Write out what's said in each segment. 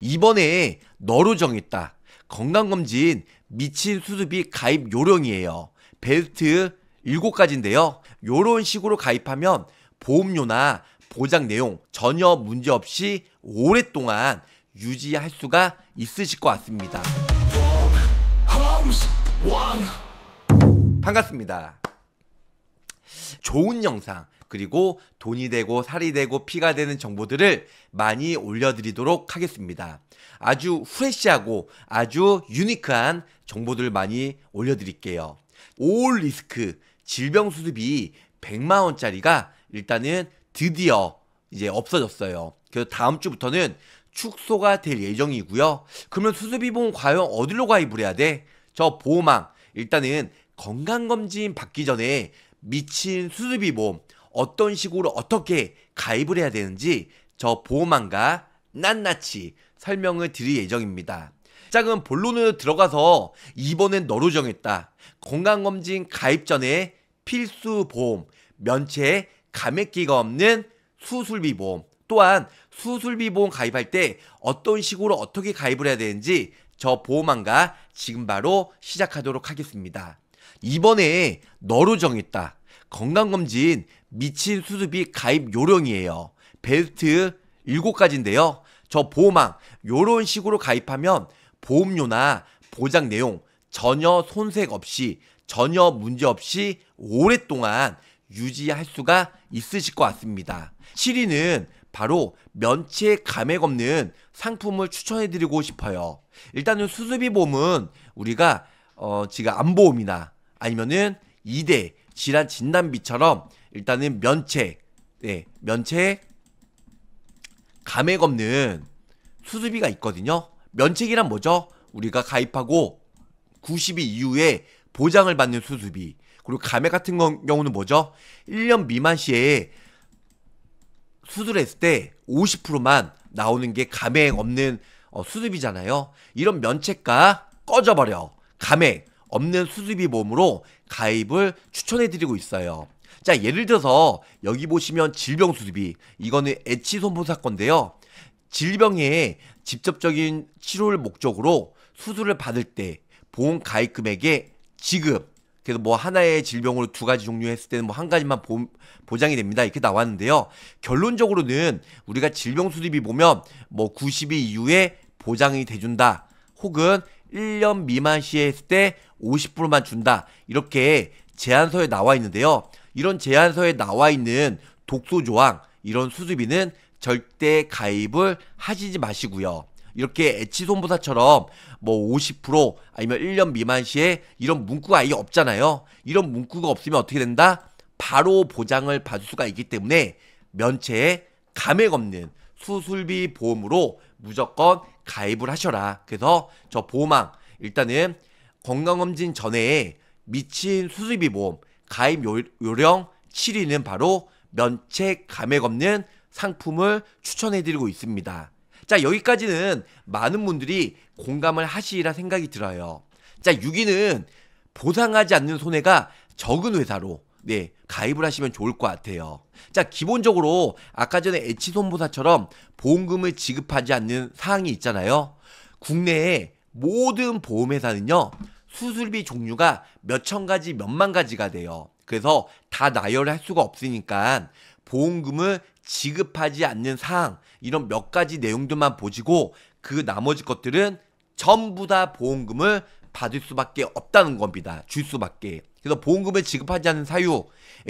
이번에 너로 정했다. 건강검진 미친 수습이 가입 요령이에요. 베스트 7가지인데요. 요런 식으로 가입하면 보험료나 보장 내용 전혀 문제없이 오랫동안 유지할 수가 있으실 것 같습니다. 반갑습니다. 좋은 영상, 그리고 돈이 되고 살이 되고 피가 되는 정보들을 많이 올려드리도록 하겠습니다. 아주 후레쉬하고 아주 유니크한 정보들을 많이 올려드릴게요. 올 리스크 질병 수습이 100만 원짜리가 일단은 드디어 이제 없어졌어요. 그래서 다음 주부터는 축소가 될 예정이고요. 그러면 수습비보험 과연 어디로 가입을 해야 돼? 저 보호망 일단은 건강검진 받기 전에 미친 수술비보험 어떤 식으로 어떻게 가입을 해야 되는지 저 보험안과 낱낱이 설명을 드릴 예정입니다. 시작은 본론으로 들어가서 이번엔 너로 정했다. 건강검진 가입 전에 필수 보험, 면체, 감액기가 없는 수술비 보험, 또한 수술비 보험 가입할 때 어떤 식으로 어떻게 가입을 해야 되는지 저 보험안과 지금 바로 시작하도록 하겠습니다. 이번에 너로 정했다. 건강검진 미친 수습이 가입 요령이에요. 베스트 7가지인데요. 저 보호망 요런 식으로 가입하면 보험료나 보장 내용 전혀 손색 없이 전혀 문제 없이 오랫동안 유지할 수가 있으실 것 같습니다. 7위는 바로 면치 감액 없는 상품을 추천해드리고 싶어요. 일단은 수수비 보험은 우리가 어, 지금 안보험이나 아니면은 2대 질환 진단비처럼 일단은 면책, 네, 면책, 감액 없는 수술비가 있거든요. 면책이란 뭐죠? 우리가 가입하고 90일 이후에 보장을 받는 수술비 그리고 감액 같은 경우는 뭐죠? 1년 미만 시에 수술했을 때 50%만 나오는 게 감액 없는 어, 수술비잖아요 이런 면책과 꺼져버려. 감액 없는 수술비 보험으로 가입을 추천해드리고 있어요. 자, 예를 들어서 여기 보시면 질병 수습이 이거는 애치 손보사 건데요. 질병에 직접적인 치료를 목적으로 수술을 받을 때 보험 가입 금액에 지급 그래서 뭐 하나의 질병으로 두 가지 종류 했을 때는 뭐 한 가지만 보, 보장이 됩니다. 이렇게 나왔는데요. 결론적으로는 우리가 질병 수립이 보면 뭐 90일 이후에 보장이 돼준다. 혹은 1년 미만 시에 했을 때 50%만 준다. 이렇게 제안서에 나와 있는데요. 이런 제안서에 나와 있는 독소 조항, 이런 수수비는 절대 가입을 하시지 마시고요. 이렇게 애치손보사처럼 뭐 50% 아니면 1년 미만 시에 이런 문구가 아예 없잖아요. 이런 문구가 없으면 어떻게 된다? 바로 보장을 받을 수가 있기 때문에 면체에 감액 없는 수술비 보험으로 무조건 가입을 하셔라. 그래서 저 보호망 일단은 건강검진 전에 미친 수술비 보험 가입 요령 7위는 바로 면책 감액 없는 상품을 추천해드리고 있습니다. 자 여기까지는 많은 분들이 공감을 하시라 리 생각이 들어요. 자 6위는 보상하지 않는 손해가 적은 회사로 네, 가입을 하시면 좋을 것 같아요. 자, 기본적으로 아까 전에 애치손보사처럼 보험금을 지급하지 않는 사항이 있잖아요. 국내에 모든 보험회사는요, 수술비 종류가 몇 천 가지, 몇만 가지가 돼요. 그래서 다나열할 수가 없으니까 보험금을 지급하지 않는 사항, 이런 몇 가지 내용들만 보시고 그 나머지 것들은 전부 다 보험금을 받을 수밖에 없다는 겁니다. 줄 수밖에. 그래서 보험금을 지급하지 않은 사유,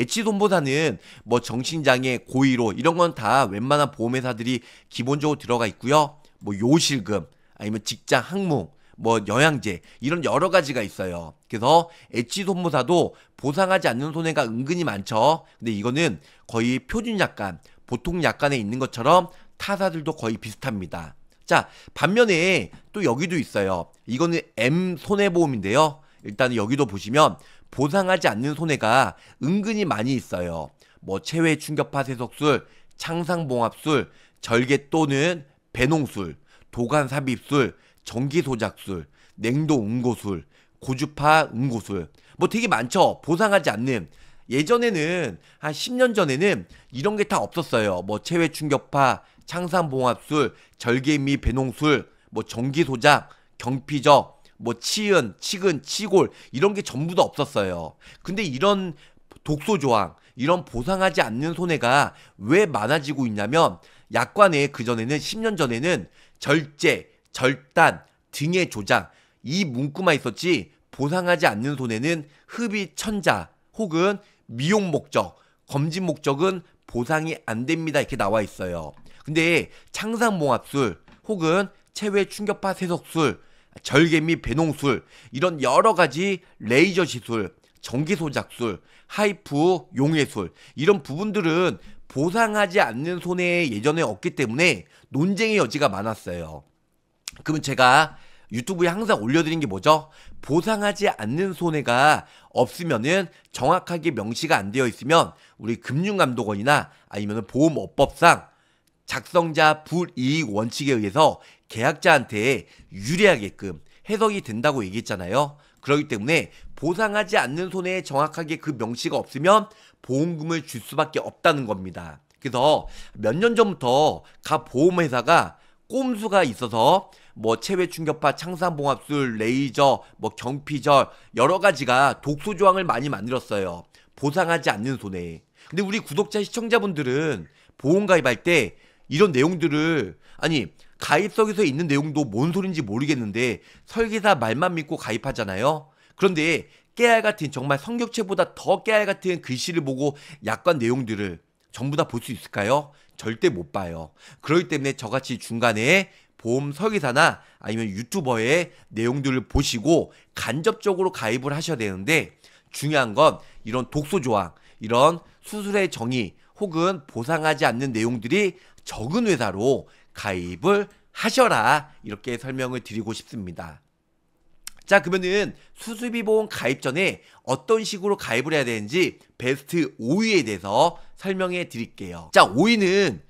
치손보다는뭐 정신장애, 고의로 이런 건 다 웬만한 보험회사들이 기본적으로 들어가 있고요. 뭐 요실금, 아니면 직장 항목, 뭐 영양제 이런 여러 가지가 있어요. 그래서 치 손보사도 보상하지 않는 손해가 은근히 많죠. 근데 이거는 거의 표준 약관, 보통 약관에 있는 것처럼 타사들도 거의 비슷합니다. 자, 반면에 또 여기도 있어요. 이거는 M 손해보험인데요. 일단 여기도 보시면 보상하지 않는 손해가 은근히 많이 있어요. 뭐 체외 충격파 세속술 창상봉합술, 절개 또는 배농술, 도관 삽입술, 전기 소작술, 냉동 응고술, 고주파 응고술. 뭐 되게 많죠. 보상하지 않는 예전에는 한 10년 전에는 이런 게 다 없었어요. 뭐 체외 충격파, 창산봉합술, 절개미 배농술, 뭐 전기소작, 경피적, 뭐 치은, 치근, 치골 이런 게 전부 다 없었어요. 근데 이런 독소 조항, 이런 보상하지 않는 손해가 왜 많아지고 있냐면 약관에 그전에는 10년 전에는 절제, 절단 등의 조장 이 문구만 있었지 보상하지 않는 손해는 흡입 천자 혹은 미용 목적, 검진 목적은 보상이 안 됩니다. 이렇게 나와 있어요. 근데 창상봉합술 혹은 체외 충격파 세석술, 절개 및 배농술 이런 여러 가지 레이저 시술, 전기 소작술, 하이프 용해술 이런 부분들은 보상하지 않는 손해 예전에 없기 때문에 논쟁의 여지가 많았어요. 그러 제가 유튜브에 항상 올려드린 게 뭐죠? 보상하지 않는 손해가 없으면은 정확하게 명시가 안 되어 있으면 우리 금융감독원이나 아니면 보험업법상 작성자 불이익 원칙에 의해서 계약자한테 유리하게끔 해석이 된다고 얘기했잖아요. 그렇기 때문에 보상하지 않는 손해에 정확하게 그 명시가 없으면 보험금을 줄 수밖에 없다는 겁니다. 그래서 몇 년 전부터 각 보험회사가 꼼수가 있어서 뭐 체외 충격파, 창산봉합술, 레이저, 뭐 경피절 여러 가지가 독소 조항을 많이 만들었어요. 보상하지 않는 손해. 근데 우리 구독자 시청자분들은 보험 가입할 때 이런 내용들을 아니 가입석에서 있는 내용도 뭔 소린지 모르겠는데 설계사 말만 믿고 가입하잖아요. 그런데 깨알 같은 정말 성격체보다 더 깨알 같은 글씨를 보고 약관 내용들을 전부 다 볼 수 있을까요? 절대 못 봐요. 그렇기 때문에 저같이 중간에 보험 설계사나 아니면 유튜버의 내용들을 보시고 간접적으로 가입을 하셔야 되는데 중요한 건 이런 독소 조항, 이런 수술의 정의 혹은 보상하지 않는 내용들이 적은 회사로 가입을 하셔라 이렇게 설명을 드리고 싶습니다. 자 그러면은 수수비 보험 가입 전에 어떤 식으로 가입을 해야 되는지 베스트 5위에 대해서 설명해 드릴게요. 자 5위는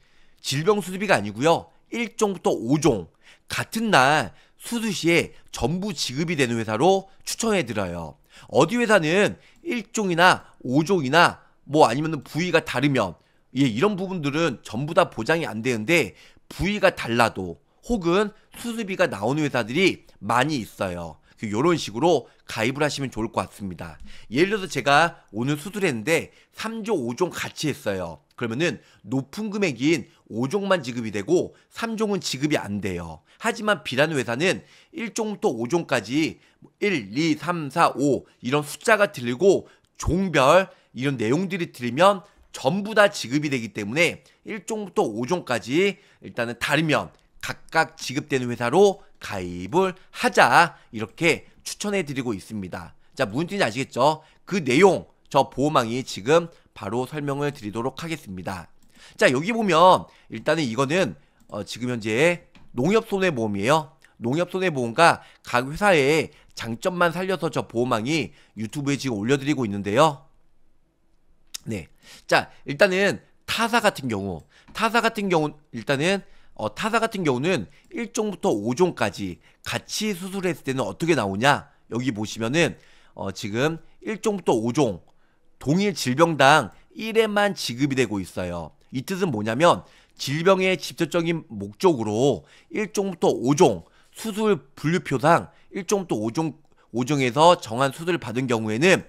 질병 수수비가 아니고요. 1종부터 5종 같은 날 수수 시에 전부 지급이 되는 회사로 추천해 드려요. 어디 회사는 1종이나 5종이나 뭐 아니면 부위가 다르면 예, 이런 부분들은 전부 다 보장이 안 되는데 부위가 달라도 혹은 수수비가 나오는 회사들이 많이 있어요. 이런 그 식으로 가입을 하시면 좋을 것 같습니다. 예를 들어서 제가 오늘 수술했는데 3조 5종 같이 했어요. 그러면은 높은 금액인 5종만 지급이 되고 3종은 지급이 안 돼요. 하지만 비라는 회사는 1종부터 5종까지 1, 2, 3, 4, 5 이런 숫자가 들리고 종별 이런 내용들이 들리면 전부 다 지급이 되기 때문에 1종부터 5종까지 일단은 다르면 각각 지급되는 회사로 가입을 하자 이렇게 추천해 드리고 있습니다. 자, 무슨 뜻인지 아시겠죠? 그 내용 저 보호망이 지금 바로 설명을 드리도록 하겠습니다. 자, 여기 보면 일단은 이거는 어, 지금 현재 농협 손해보험이에요. 농협 손해보험과 각 회사의 장점만 살려서 저 보호망이 유튜브에 지금 올려드리고 있는데요. 네. 자, 일단은 타사 같은 경우, 타사 같은 경우 일단은 어, 타사 같은 경우는 1종부터 5종까지 같이 수술했을 때는 어떻게 나오냐? 여기 보시면은 어, 지금 1종부터 5종 동일 질병당 1회만 지급이 되고 있어요. 이 뜻은 뭐냐면 질병의 직접적인 목적으로 1종부터 5종 수술 분류표상 1종부터 5종 5종에서 정한 수술을 받은 경우에는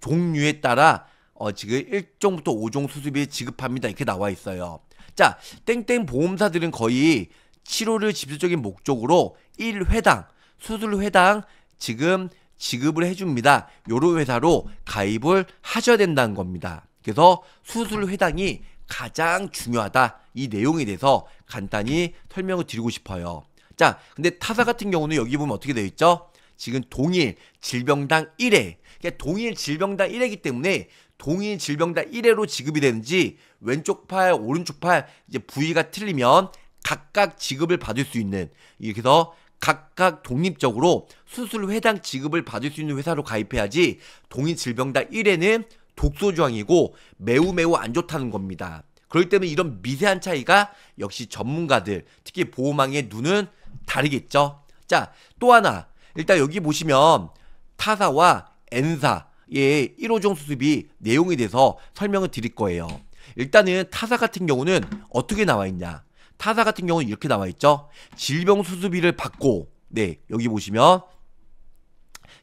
종류에 따라 어, 지금 1종부터 5종 수술비 지급합니다. 이렇게 나와 있어요. 자, 땡땡 보험사들은 거의 치료를 집수적인 목적으로 1회당, 수술회당 지금 지급을 해줍니다. 요런 회사로 가입을 하셔야 된다는 겁니다. 그래서 수술회당이 가장 중요하다. 이 내용에 대해서 간단히 설명을 드리고 싶어요. 자, 근데 타사 같은 경우는 여기 보면 어떻게 되어 있죠? 지금 동일 질병당 1회. 그러니까 동일 질병당 1회이기 때문에 동일 질병다 1회로 지급이 되는지 왼쪽 팔, 오른쪽 팔 이제 부위가 틀리면 각각 지급을 받을 수 있는 이렇게 해서 각각 독립적으로 수술 회당 지급을 받을 수 있는 회사로 가입해야지 동일 질병다 1회는 독소조항이고 매우 매우 안 좋다는 겁니다. 그렇기 때문에 이런 미세한 차이가 역시 전문가들 특히 보호망의 눈은 다르겠죠. 자, 또 하나 일단 여기 보시면 타사와 N사 예, 1호종 수습이 내용에 대해서 설명을 드릴 거예요. 일단은 타사 같은 경우는 어떻게 나와 있냐? 타사 같은 경우는 이렇게 나와 있죠. 질병 수술비를 받고 네, 여기 보시면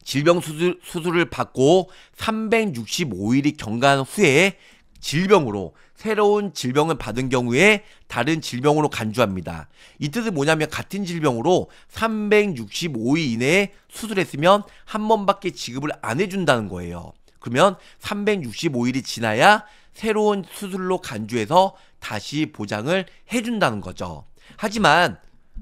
질병 수술, 수술을 받고 365일이 경과한 후에 질병으로 새로운 질병을 받은 경우에 다른 질병으로 간주합니다. 이 뜻은 뭐냐면 같은 질병으로 365일 이내에 수술했으면 한 번밖에 지급을 안 해준다는 거예요. 그러면 365일이 지나야 새로운 수술로 간주해서 다시 보장을 해준다는 거죠. 하지만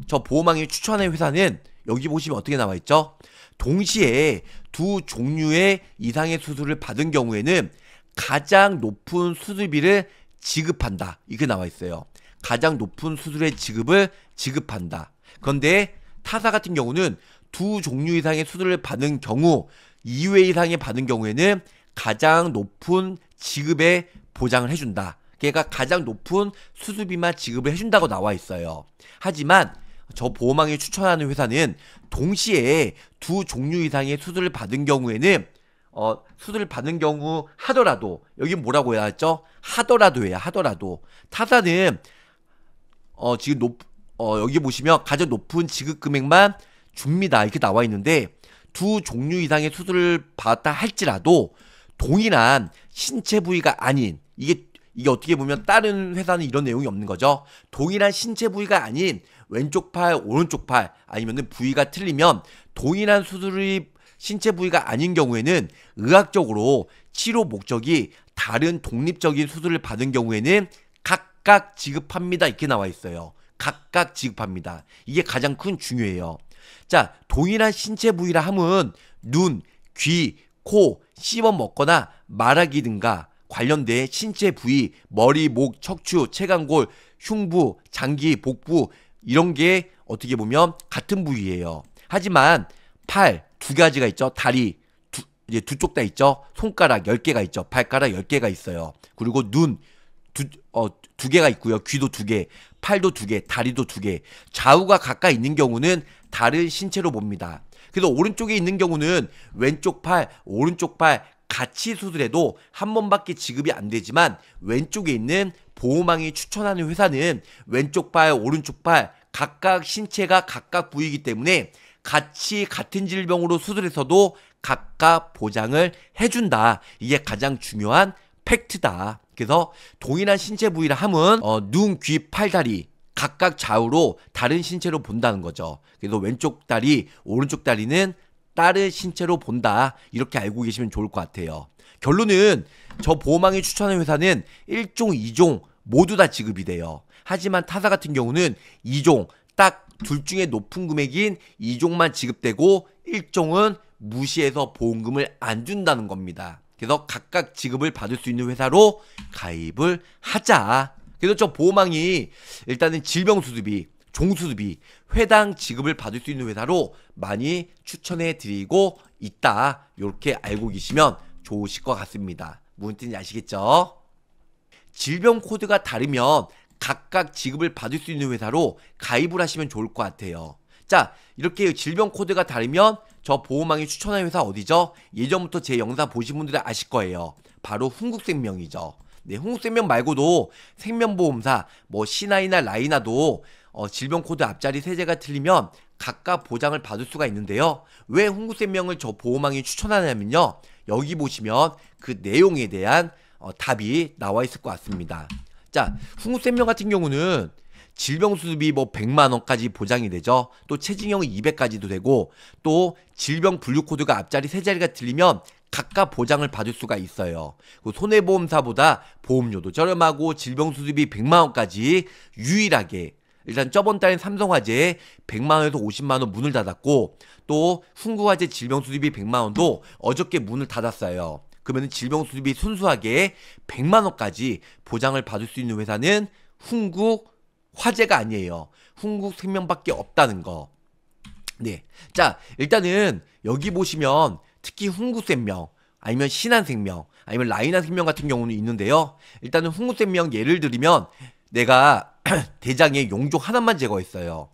저보호망이 추천한 회사는 여기 보시면 어떻게 나와 있죠? 동시에 두 종류의 이상의 수술을 받은 경우에는 가장 높은 수술비를 지급한다. 이게 나와 있어요. 가장 높은 수술의 지급을 지급한다. 그런데 타사 같은 경우는 두 종류 이상의 수술을 받은 경우 2회 이상의 받은 경우에는 가장 높은 지급에 보장을 해준다. 그러니까 가장 높은 수술비만 지급을 해준다고 나와 있어요. 하지만 저 보험왕이 추천하는 회사는 동시에 두 종류 이상의 수술을 받은 경우에는 어, 수술을 받는 경우 하더라도 여기 뭐라고 해야 하죠하더라도 해야 하더라도 타사는 어, 지금 높, 어, 여기 보시면 가장 높은 지급 금액만 줍니다. 이렇게 나와 있는데 두 종류 이상의 수술을 받았다 할지라도 동일한 신체 부위가 아닌 이게 이게 어떻게 보면 다른 회사는 이런 내용이 없는 거죠. 동일한 신체 부위가 아닌 왼쪽 팔, 오른쪽 팔 아니면은 부위가 틀리면 동일한 수술이 신체 부위가 아닌 경우에는 의학적으로 치료 목적이 다른 독립적인 수술을 받은 경우에는 각각 지급합니다. 이렇게 나와 있어요. 각각 지급합니다. 이게 가장 큰 중요해요. 자, 동일한 신체 부위라 함은 눈, 귀, 코, 씹어 먹거나 말하기 등과 관련된 신체 부위, 머리, 목, 척추, 체간골, 흉부, 장기, 복부 이런 게 어떻게 보면 같은 부위예요. 하지만 팔, 두 가지가 있죠. 다리 두, 이제 두 쪽 다 있죠. 손가락 10개가 있죠. 발가락 10개가 있어요. 그리고 눈 두, 어, 두 개가 있고요. 귀도 두 개, 팔도 두 개, 다리도 두 개. 좌우가 가까이 있는 경우는 다른 신체로 봅니다. 그래서 오른쪽에 있는 경우는 왼쪽 팔, 오른쪽 팔 같이 수술해도 한 번밖에 지급이 안 되지만 왼쪽에 있는 보호망이 추천하는 회사는 왼쪽 팔, 오른쪽 팔 각각 신체가 각각 부위이기 때문에 같이 같은 질병으로 수술해서도 각각 보장을 해준다. 이게 가장 중요한 팩트다. 그래서 동일한 신체 부위라 함은 어, 눈, 귀, 팔, 다리 각각 좌우로 다른 신체로 본다는 거죠. 그래서 왼쪽 다리, 오른쪽 다리는 다른 신체로 본다. 이렇게 알고 계시면 좋을 것 같아요. 결론은 저보호망이 추천한 회사는 1종, 2종 모두 다 지급이 돼요. 하지만 타사 같은 경우는 2종 딱둘 중에 높은 금액인 2종만 지급되고 1종은 무시해서 보험금을 안 준다는 겁니다. 그래서 각각 지급을 받을 수 있는 회사로 가입을 하자. 그래서 저보험망이 일단은 질병수습이, 종수습이, 회당 지급을 받을 수 있는 회사로 많이 추천해 드리고 있다. 이렇게 알고 계시면 좋으실 것 같습니다. 무슨 뜻인지 아시겠죠? 질병 코드가 다르면 각각 지급을 받을 수 있는 회사로 가입을 하시면 좋을 것 같아요. 자, 이렇게 질병 코드가 다르면 저 보호망이 추천한 회사 어디죠? 예전부터 제 영상 보신 분들은 아실 거예요. 바로 흥국생명이죠. 네, 흥국생명 말고도 생명보험사, 뭐 시나이나 라이나도 어, 질병 코드 앞자리 세제가 틀리면 각각 보장을 받을 수가 있는데요. 왜 흥국생명을 저 보호망이 추천하냐면요. 여기 보시면 그 내용에 대한 어, 답이 나와 있을 것 같습니다. 자, 흥국생명 같은 경우는 질병 수습이 뭐 100만 원까지 보장이 되죠. 또 체증형이 200까지도 되고 또 질병 분류 코드가 앞자리 세 자리가 틀리면 각각 보장을 받을 수가 있어요. 그 손해보험사보다 보험료도 저렴하고 질병 수습이 100만 원까지 유일하게 일단 저번 달엔 삼성화재에 100만원에서 50만원 문을 닫았고 또흥구화재 질병수습이 100만원도 어저께 문을 닫았어요. 그러면 질병 수습이 순수하게 100만 원까지 보장을 받을 수 있는 회사는 훈국 화재가 아니에요. 훈국 생명밖에 없다는 거. 네. 자, 일단은 여기 보시면 특히 훈국 생명 아니면 신한 생명 아니면 라이나 생명 같은 경우는 있는데요. 일단은 훈국 생명 예를 들면 내가 대장에 용종 하나만 제거했어요.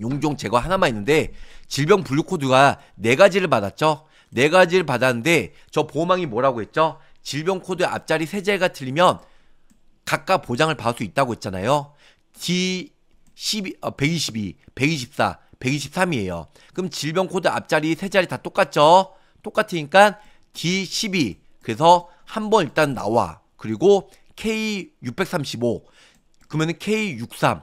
용종 제거 하나만 있는데 질병 분류 코드가 네 가지를 받았죠. 네 가지를 받았는데 저 보호망이 뭐라고 했죠? 질병 코드 앞자리 세 자리가 틀리면 각각 보장을 받을 수 있다고 했잖아요. D 12, 어, 122, 124, 123이에요. 그럼 질병 코드 앞자리 세 자리 다 똑같죠? 똑같으니까 D12 그래서 한 번 일단 나와. 그리고 K635 그러면 K63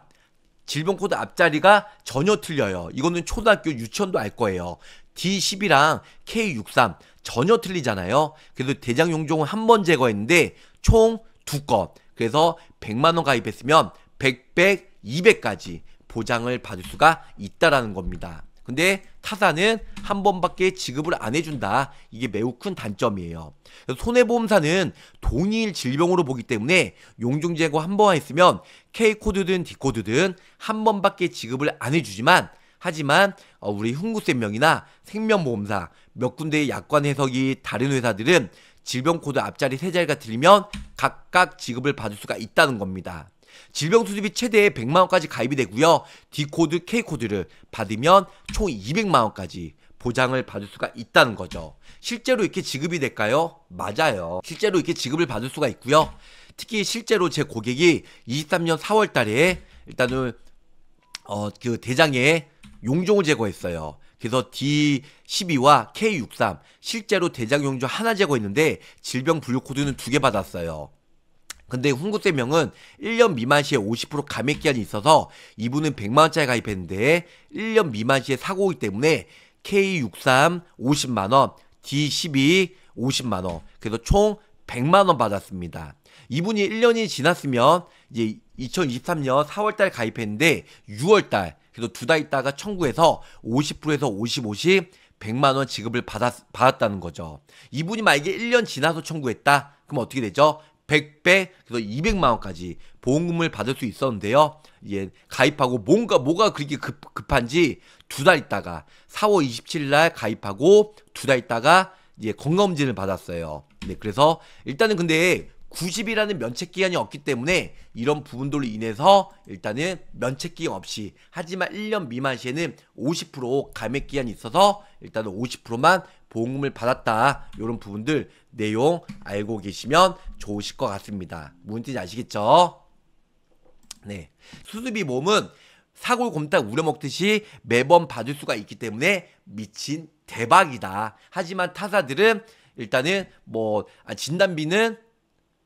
질병 코드 앞자리가 전혀 틀려요. 이거는 초등학교 유치원도 알 거예요. D10이랑 K63 전혀 틀리잖아요. 그래도 대장 용종은 한번 제거했는데 총 두 건. 그래서 100만 원 가입했으면 100, 100, 200까지 보장을 받을 수가 있다라는 겁니다. 근데 타사는 한 번밖에 지급을 안 해준다. 이게 매우 큰 단점이에요. 손해보험사는 동일 질병으로 보기 때문에 용종 제거 한 번 했으면 K코드든 D코드든 한 번밖에 지급을 안 해주지만 하지만 어, 우리 흥구생명이나 생명보험사 몇 군데의 약관 해석이 다른 회사들은 질병코드 앞자리 세 자리가 들리면 각각 지급을 받을 수가 있다는 겁니다. 질병 수집이 최대 100만 원까지 가입이 되고요. D코드, K코드를 받으면 총 200만 원까지 보장을 받을 수가 있다는 거죠. 실제로 이렇게 지급이 될까요? 맞아요. 실제로 이렇게 지급을 받을 수가 있고요. 특히 실제로 제 고객이 23년 4월 달에 일단은 어그 대장에 용종을 제거했어요. 그래서 D12와 K63 실제로 대장 용종 하나 제거했는데 질병 분류 코드는 두 개 받았어요. 근데 훈구세명은 1년 미만 시에 50% 감액 기한이 있어서 이분은 100만원짜리 가입했는데 1년 미만 시에 사고이기 때문에 K63 50만원, D12 50만원, 그래서 총 100만원 받았습니다. 이분이 1년이 지났으면 이제 2023년 4월달 가입했는데 6월달 그래서두달 있다가 청구해서 50%에서 55씩 100만 원 지급을 받았, 받았다는 거죠. 이분이 만약에 1년 지나서 청구했다. 그럼 어떻게 되죠? 100배, 그래서 200만 원까지 보험금을 받을 수 있었는데요. 예, 가입하고 뭔가 뭐가 그렇게 급, 급한지 두 달 있다가 4월 27일 날 가입하고 두 달 있다가 예, 건강검진을 받았어요. 네, 그래서 일단은 근데 90이라는 면책 기간이 없기 때문에 이런 부분들로 인해서 일단은 면책 기간 없이 하지만 1년 미만 시에는 50% 감액 기한이 있어서 일단은 50%만 보험금을 받았다. 이런 부분들 내용 알고 계시면 좋으실 것 같습니다. 무슨 뜻 아시겠죠? 네. 수수비 보험은 사골곰탕 우려먹듯이 매번 받을 수가 있기 때문에 미친 대박이다. 하지만 타사들은 일단은 뭐 아, 진단비는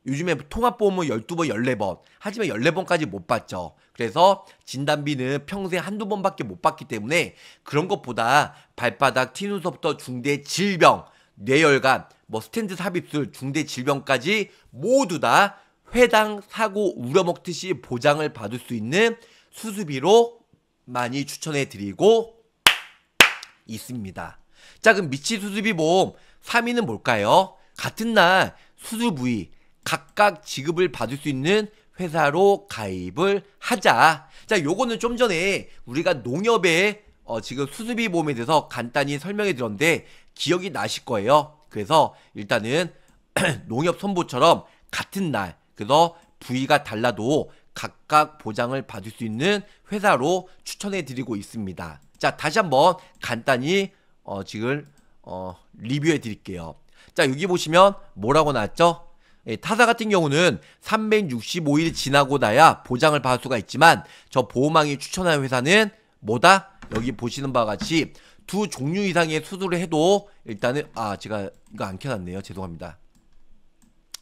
요즘에 통합보험은 12번, 14번. 하지만 14번까지 못 받죠. 그래서 진단비는 평생 한두 번밖에 못 받기 때문에 그런 것보다 발바닥 티눈서부터 중대 질병, 뇌혈관, 뭐 스탠드 삽입술, 중대 질병까지 모두 다 회당 사고 우려먹듯이 보장을 받을 수 있는 수수비로 많이 추천해 드리고 있습니다. 자, 그럼 미치 수수비 보험 3위는 뭘까요? 같은 날 수술 부위 각각 지급을 받을 수 있는 회사로 가입을 하자. 자, 요거는 좀 전에 우리가 농협의 어, 지금 수수비 보험에 대해서 간단히 설명해 드렸는데 기억이 나실 거예요. 그래서 일단은 농협 선보처럼 같은 날, 그래서 부위가 달라도 각각 보장을 받을 수 있는 회사로 추천해 드리고 있습니다. 자, 다시 한번 간단히 어, 지금 어, 리뷰해 드릴게요. 자, 여기 보시면 뭐라고 나왔죠? 예, 타사 같은 경우는 365일 지나고 나야 보장을 받을 수가 있지만 저보호망이 추천하는 회사는 뭐다? 여기 보시는 바와 같이 두 종류 이상의 수술을 해도 일단은 아 제가 이거 안 켜놨네요 죄송합니다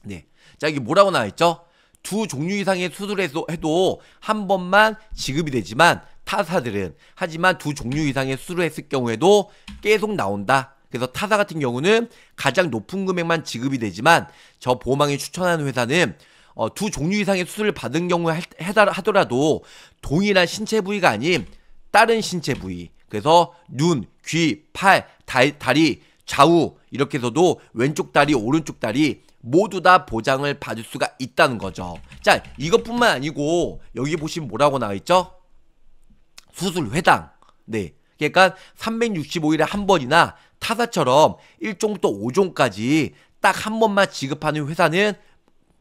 네 자 이게 뭐라고 나와있죠? 두 종류 이상의 수술을 해도 한 번만 지급이 되지만 타사들은 하지만 두 종류 이상의 수술을 했을 경우에도 계속 나온다 그래서 타사 같은 경우는 가장 높은 금액만 지급이 되지만 저 보험왕이 추천하는 회사는 어, 두 종류 이상의 수술을 받은 경우에 해달 하더라도 동일한 신체 부위가 아닌 다른 신체 부위 그래서 눈, 귀, 팔, 달, 다리, 좌우 이렇게 해서도 왼쪽 다리, 오른쪽 다리 모두 다 보장을 받을 수가 있다는 거죠. 자, 이것뿐만 아니고 여기 보시면 뭐라고 나와 있죠? 수술 회당. 네. 그러니까 365일에 한 번이나 타사처럼 1종부터 5종까지 딱 한 번만 지급하는 회사는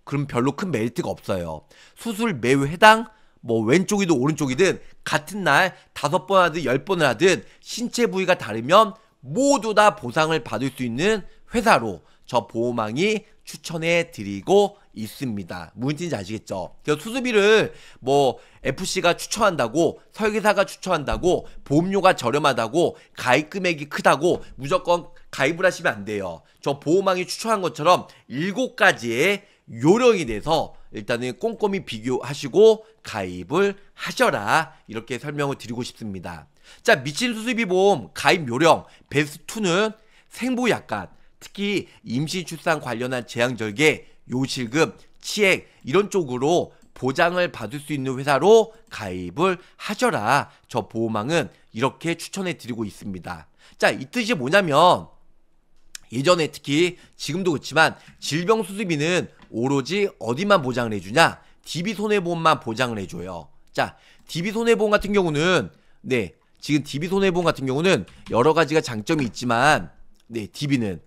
그럼 별로 큰 메리트가 없어요. 수술 매우 해당 뭐 왼쪽이든 오른쪽이든 같은 날 다섯 번 하든 열 번을 하든 신체 부위가 다르면 모두 다 보상을 받을 수 있는 회사로 저 보호망이 추천해 드리고 있습니다. 무슨뜻지 아시겠죠? 그래서 수수비를 뭐 FC가 추천한다고 설계사가 추천한다고 보험료가 저렴하다고 가입 금액이 크다고 무조건 가입을 하시면 안 돼요. 저 보호망이 추천한 것처럼 7가지의 요령이 돼서 일단은 꼼꼼히 비교하시고 가입을 하셔라 이렇게 설명을 드리고 싶습니다. 자 미친 수수비 보험 가입 요령 베스트 2는 생보약관 특히 임신 출산 관련한 재앙절개 요실금, 치액 이런 쪽으로 보장을 받을 수 있는 회사로 가입을 하셔라. 저 보호망은 이렇게 추천해 드리고 있습니다. 자, 이 뜻이 뭐냐면 예전에 특히 지금도 그렇지만 질병 수수비는 오로지 어디만 보장을 해주냐? DB손해보험만 보장을 해줘요. 자, DB손해보험 같은 경우는 네, 지금 DB손해보험 같은 경우는 여러 가지가 장점이 있지만 네, DB는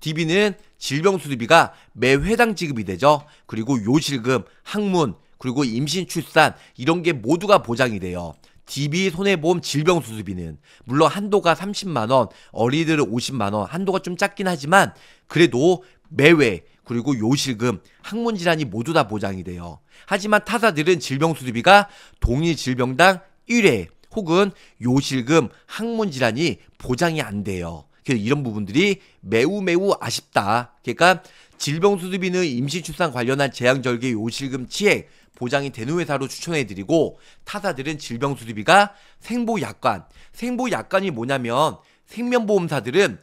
DB는 질병수리비가 매 회당 지급이 되죠. 그리고 요실금, 학문, 그리고 임신 출산 이런 게 모두가 보장이 돼요. DB 손해보험 질병수수비는 물론 한도가 30만원, 어린이들은 50만원, 한도가 좀 작긴 하지만 그래도 매회 그리고 요실금, 학문질환이 모두 다 보장이 돼요. 하지만 타사들은 질병수수비가 동일 질병당 1회 혹은 요실금, 학문질환이 보장이 안 돼요. 그래서 이런 부분들이 매우 매우 아쉽다. 그러니까 질병수습비는 임시출산 관련한 재앙절개 요실금 치액 보장이 되는 회사로 추천해드리고 타사들은 질병수습비가 생보약관 생보약관이 뭐냐면 생명보험사들은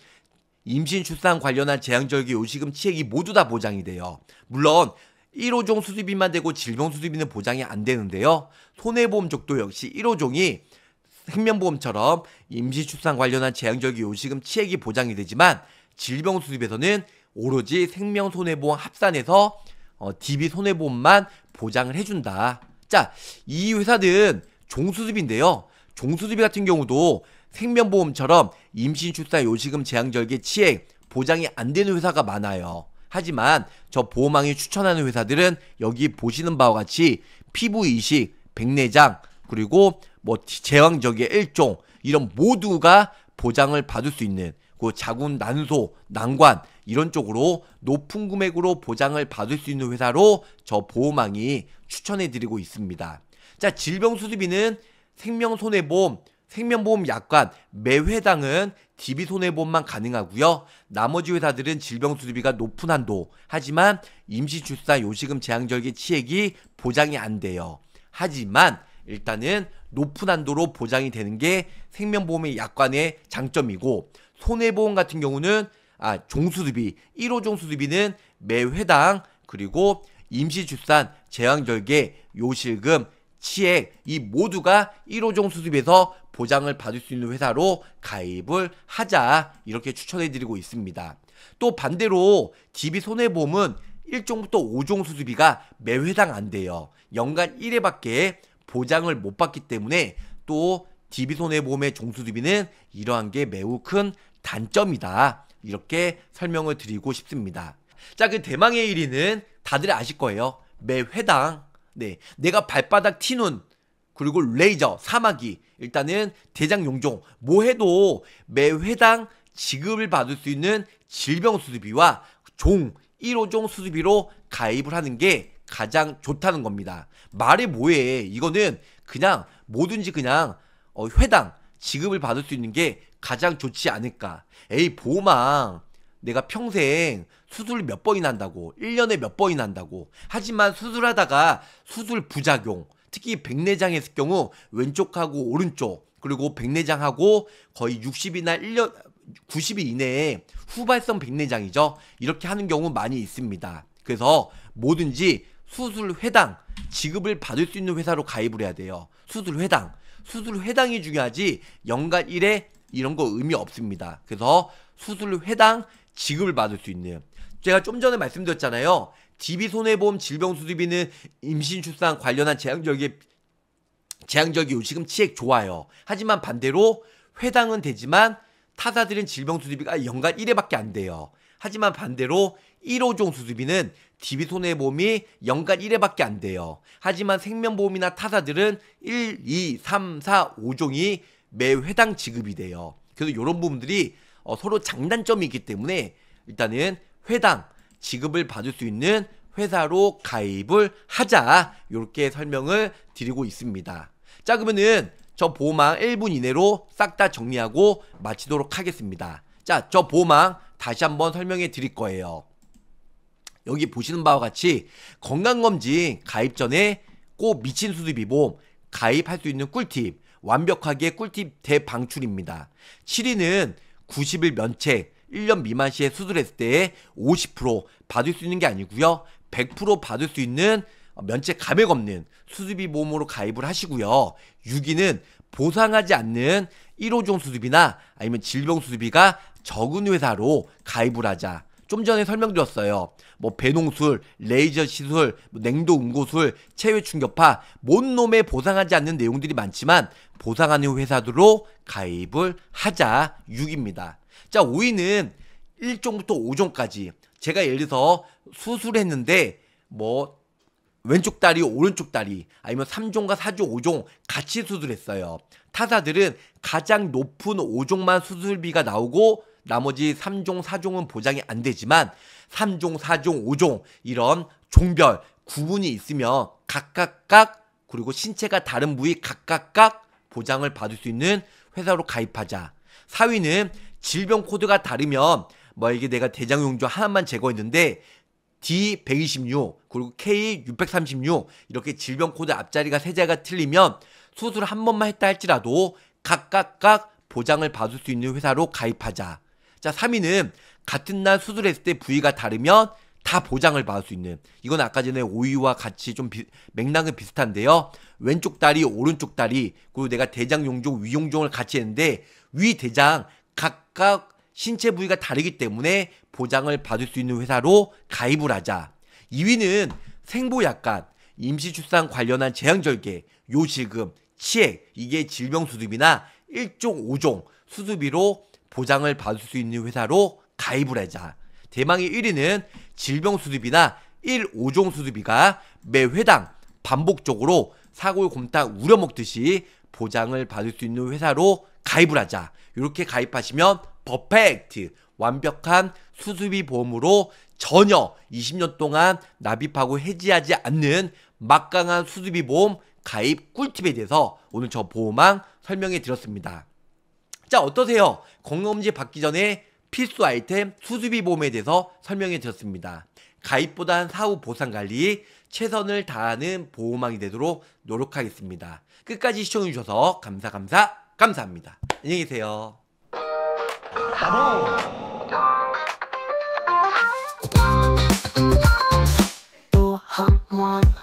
임신 출산 관련한 재앙절개 요실금 치액이 모두 다 보장이 돼요. 물론 1호종 수술비만 되고 질병 수술비는 보장이 안 되는데요. 손해보험쪽도 역시 1호종이 생명보험처럼 임시출산 관련한 재앙적 요식금 치액이 보장이 되지만 질병수습에서는 오로지 생명손해보험 합산해서 어, DB 손해보험만 보장을 해준다. 자, 이 회사는 종수습인데요. 종수습 같은 경우도 생명보험처럼 임신출산 요식금 재앙절개 치액 보장이 안 되는 회사가 많아요. 하지만 저 보험왕이 추천하는 회사들은 여기 보시는 바와 같이 피부 이식, 백내장, 그리고 뭐 제왕적의 일종 이런 모두가 보장을 받을 수 있는 그 자군 난소, 난관 이런 쪽으로 높은 금액으로 보장을 받을 수 있는 회사로 저보호망이 추천해 드리고 있습니다. 자, 질병 수수비는 생명 손해보험, 생명보험 약관 매 회당은 DB 손해보험만 가능하고요. 나머지 회사들은 질병 수수비가 높은 한도. 하지만 임시 출산 요식금 재앙절개 치액이 보장이 안 돼요. 하지만 일단은 높은 한도로 보장이 되는 게 생명보험의 약관의 장점이고 손해보험 같은 경우는 아 종수수비 1호 종수수비는 매 회당 그리고 임시출산 재왕절개 요실금 치액 이 모두가 1호 종수습에서 보장을 받을 수 있는 회사로 가입을 하자 이렇게 추천해 드리고 있습니다. 또 반대로 DB 손해보험은 1종부터 5종 수수비가 매 회당 안 돼요. 연간 1회밖에 보장을 못 받기 때문에 또 DB 손해보험의 종수수비는 이러한 게 매우 큰 단점이다. 이렇게 설명을 드리고 싶습니다. 자, 그 대망의 1위는 다들 아실 거예요. 매 회당 네, 내가 발바닥 티눈 그리고 레이저, 사마귀, 일단은 대장 용종 뭐 해도 매 회당 지급을 받을 수 있는 질병 수수비와 종 1호종 수수비로 가입을 하는 게 가장 좋다는 겁니다. 말이 뭐해. 이거는 그냥 뭐든지 그냥 어, 회당 지급을 받을 수 있는 게 가장 좋지 않을까. 에이 보호망 내가 평생 수술 몇 번이나 한다고 1년에 몇 번이나 한다고 하지만 수술하다가 수술 부작용 특히 백내장 했을 경우 왼쪽하고 오른쪽 그리고 백내장하고 거의 60이나 1년 90일 이내에 후발성 백내장이죠. 이렇게 하는 경우 많이 있습니다. 그래서 뭐든지 수술 회당 지급을 받을 수 있는 회사로 가입을 해야 돼요. 수술 회당. 수술 회당이 중요하지 연간 1회 이런 거 의미 없습니다. 그래서 수술 회당 지급을 받을 수 있는 제가 좀 전에 말씀드렸잖아요. DB 손해보험 질병수수비는 임신 출산 관련한 재앙적인 재앙적이 요지금 치액 좋아요. 하지만 반대로 회당은 되지만 타사들은 질병 수수비가 연간 1회밖에 안 돼요. 하지만 반대로 1호종 수수비는 DB 손해보험이 연간 1회밖에 안 돼요. 하지만 생명보험이나 타사들은 1, 2, 3, 4, 5종이 매 회당 지급이 돼요. 그래서 이런 부분들이 어, 서로 장단점이 있기 때문에 일단은 회당 지급을 받을 수 있는 회사로 가입을 하자 이렇게 설명을 드리고 있습니다. 자 그러면은 저 보호망 1분 이내로 싹 다 정리하고 마치도록 하겠습니다. 자 저 보호망 다시 한번 설명해 드릴 거예요. 여기 보시는 바와 같이 건강검진 가입 전에 꼭 미친 수두비 보험 가입할 수 있는 꿀팁 완벽하게 꿀팁 대방출입니다. 7위는 90일 면책 1년 미만 시에 수술했을 때 50% 받을 수 있는 게 아니고요. 100% 받을 수 있는 면책 감액 없는 수술비 보험으로 가입을 하시고요. 6위는 보상하지 않는 1호종 수술비나 아니면 질병 수술비가 적은 회사로 가입을 하자. 좀 전에 설명드렸어요. 뭐 배농술, 레이저 시술, 뭐 냉동 응고술, 체외 충격파, 못 놈에 보상하지 않는 내용들이 많지만 보상하는 회사들로 가입을 하자 6입니다. 자, 5위는 1종부터 5종까지 제가 예를 들어서 수술했는데 뭐 왼쪽 다리, 오른쪽 다리, 아니면 3종과 4종, 5종 같이 수술했어요. 타사들은 가장 높은 5종만 수술비가 나오고 나머지 3종, 4종은 보장이 안 되지만 3종, 4종, 5종 이런 종별 구분이 있으면 각각각 그리고 신체가 다른 부위 각각각 보장을 받을 수 있는 회사로 가입하자. 사위는 질병 코드가 다르면 뭐 이게 내가 대장 용조 하나만 제거했는데 D126 그리고 K636 이렇게 질병 코드 앞자리가 세자가 틀리면 수술 한 번만 했다 할지라도 각각각 보장을 받을 수 있는 회사로 가입하자. 자, 3위는 같은 날 수술했을 때 부위가 다르면 다 보장을 받을 수 있는 이건 아까 전에 5위와 같이 좀 비, 맥락은 비슷한데요. 왼쪽 다리, 오른쪽 다리 그리고 내가 대장 용종, 위 용종을 같이 했는데 위 대장 각각 신체 부위가 다르기 때문에 보장을 받을 수 있는 회사로 가입을 하자. 2위는 생보약관, 임시출산 관련한 재앙절개, 요지금, 치액, 이게 질병 수습이나 1종, 5종 수습비로 보장을 받을 수 있는 회사로 가입을 하자. 대망의 1위는 질병 수두비나 1, 5종 수두비가 매 회당 반복적으로 사골 곰탕 우려먹듯이 보장을 받을 수 있는 회사로 가입을 하자. 이렇게 가입하시면 퍼펙트 완벽한 수수비 보험으로 전혀 20년 동안 납입하고 해지하지 않는 막강한 수수비 보험 가입 꿀팁에 대해서 오늘 저보험왕 설명해 드렸습니다. 자 어떠세요? 건강검진 받기 전에 필수 아이템 수수비 보험에 대해서 설명해 드렸습니다. 가입보단 사후 보상관리 최선을 다하는 보호망이 되도록 노력하겠습니다. 끝까지 시청해 주셔서 감사 감사 감사합니다. 안녕히 계세요. 또한